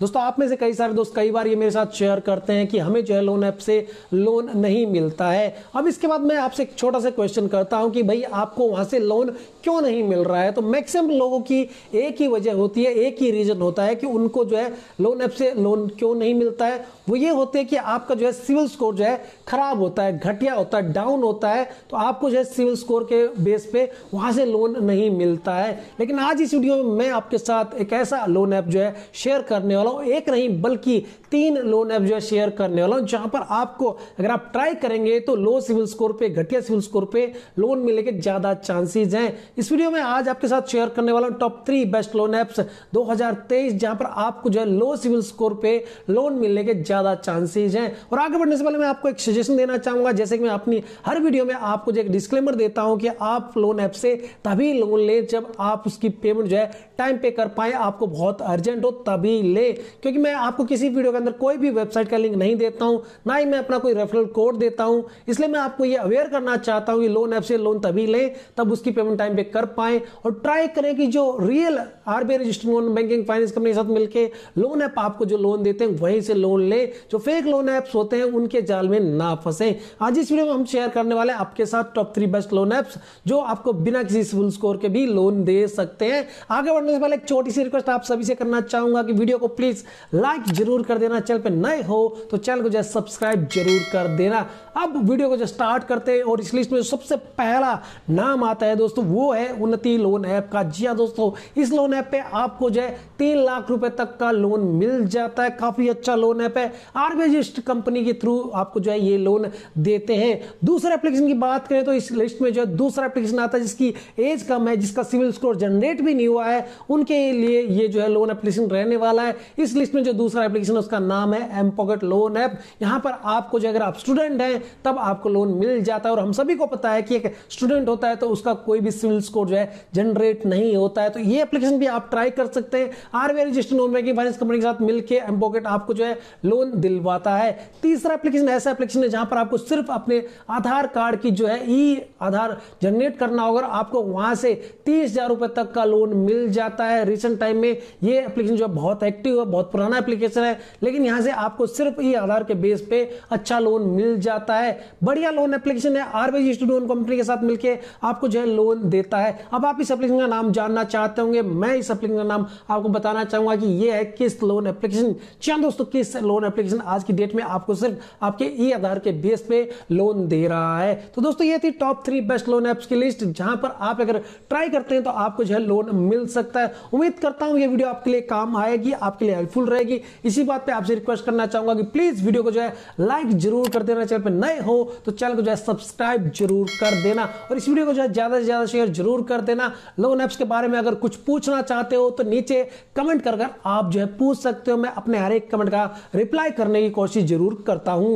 दोस्तों आप में से कई सारे दोस्त कई बार ये मेरे साथ शेयर करते हैं कि हमें जो है लोन ऐप से लोन नहीं मिलता है अब इसके बाद मैं आपसे एक छोटा सा क्वेश्चन करता हूं कि भाई आपको वहां से लोन क्यों नहीं मिल रहा है तो मैक्सिमम लोगों की एक ही वजह होती है एक ही रीज़न होता है कि उनको जो है लोन ऐप से लोन क्यों नहीं मिलता है वो ये होते हैं कि आपका जो है सिविल स्कोर जो है ख़राब होता है घटिया होता है डाउन होता है तो आपको जो है सिविल स्कोर के बेस पे वहाँ से लोन नहीं मिलता है लेकिन आज इस वीडियो में मैं आपके साथ एक ऐसा लोन ऐप जो है शेयर करने वाला वाला हूँ एक नहीं बल्कि तीन लोन ऐप जो है शेयर करने वाला हूँ जहां पर आपको अगर आप ट्राई करेंगे तो लो सिविल स्कोर पे घटिया सिविल स्कोर पे लोन मिलने के ज्यादा चांसेज हैं इस वीडियो में आज आपके साथ शेयर करने वाला हूँ top three best loan apps 2023 जहां पर आपको जो है लो सिविल स्कोर पे लोन मिलने के ज्यादा चांसेज हैं और आगे बढ़ने से पहले मैं आपको एक सजेशन देना चाहूंगा जैसे कि मैं अपनी हर वीडियो में आपको जो एक डिस्क्लेमर देता हूं कि आप लोन ऐप से तभी लोन लें जब आप उसकी पेमेंट जो है टाइम पे कर पाए आपको बहुत अर्जेंट हो तभी लें क्योंकि मैं आपको किसी वीडियो के अंदर कोई भी वेबसाइट का लिंक नहीं देता हूं ना ही मैं अपना कोई रेफरल कोड देता हूं इसलिए मैं आपको ये अवेयर करना चाहता हूं कि लोन ऐप से लोन तभी लें तब उसकी पेमेंट टाइम पे कर पाए और ट्राई करें कि जो real RBI registered loan banking finance company के साथ मिलकर लोन ऐप आपको जो लोन देते हैं वहीं से लोन लें जो फेक लोन ऐप्स होते हैं उनके जाल में ना फंसे आज इस वीडियो में हम शेयर करने वाले हैं आपके साथ top three best loan apps जो आपको बिना किसी सिविल स्कोर के भी लोन दे सकते हैं आगे बढ़ने से पहले एक छोटी सी रिक्वेस्ट आप सभी से करना चाहूंगा कि वीडियो को प्लीज प्लीज़ लाइक जरूर कर देना चैनल पे नए हो तो चैनल को जो सब्सक्राइब जरूर कर देना अब वीडियो को जो स्टार्ट करते हैं और इस लिस्ट में सबसे पहला नाम आता है दोस्तों वो है उन्नति लोन ऐप का जी हाँ दोस्तों इस लोन ऐप पे आपको जो है तीन लाख रुपए तक का लोन मिल जाता है काफ़ी अच्छा लोन ऐप है आरबीआई कंपनी के थ्रू आपको जो है ये लोन देते हैं दूसरे एप्लीकेशन की बात करें तो इस लिस्ट में जो है दूसरा एप्लीकेशन आता है जिसकी एज कम है जिसका सिविल स्कोर जनरेट भी नहीं हुआ है उनके लिए ये जो है लोन एप्लीकेशन रहने वाला है इस लिस्ट में जो दूसरा एप्लीकेशन उसका नाम है एम पॉकेट लोन ऐप यहां पर आपको जो अगर आप स्टूडेंट हैं तब आपको लोन मिल जाता है और हम सभी को पता है कि एक स्टूडेंट होता है तो उसका कोई भी सिविल स्कोर जो है जनरेट नहीं होता है तो ये एप्लीकेशन भी आप ट्राई कर सकते हैं RBI register non banking finance company के साथ मिलकर एम पॉकेट आपको जो है लोन दिलवाता है तीसरा एप्लीकेशन ऐसा एप्लीकेशन है जहां पर आपको सिर्फ अपने आधार कार्ड की जो है ई आधार जनरेट करना होगा आपको वहां से तीस हजार रुपए तक का लोन मिल जाता है रिसेंट टाइम में ये एप्लीकेशन जो है बहुत एक्टिव हुआ बहुत पुराना एप्लीकेशन है लेकिन यहाँ से आपको सिर्फ ही आधार के बेस पे अच्छा लोन मिल जाता है बढ़िया लोन एप्लीकेशन है आरबीजी स्टूडेंट कंपनी के साथ मिलकर आपको जो है लोन देता है अब आप इस एप्लीकेशन का नाम जानना चाहते होंगे मैं इस एप्लीकेशन का नाम आपको बताना चाहूंगा कि ये है किस लोन एप्लीकेशन चाहे दोस्तों किस लोन एप्लीकेशन आज की डेट में आपको सिर्फ आपके ई आधार के बेस पे लोन दे रहा है तो दोस्तों ये थी top three best loan apps की लिस्ट जहां पर आप अगर ट्राई करते हैं तो आपको जो है लोन मिल सकता है उम्मीद करता हूं ये वीडियो आपके लिए काम आएगी आपके लिए हेल्पफुल रहेगी इसी बात पे आपसे रिक्वेस्ट करना चाहूंगा कि प्लीज वीडियो को जो है लाइक जरूर कर देना चैनल पर नए हो तो चैनल को जो है सब्सक्राइब जरूर कर देना और इस वीडियो को जो है ज्यादा से ज्यादा शेयर जरूर कर देना लोन एप्स के बारे में अगर कुछ पूछना चाहते हो तो नीचे कमेंट कर आप जो है पूछ सकते हो मैं अपने हर एक कमेंट का रिप्लाई करने की कोशिश जरूर करता हूं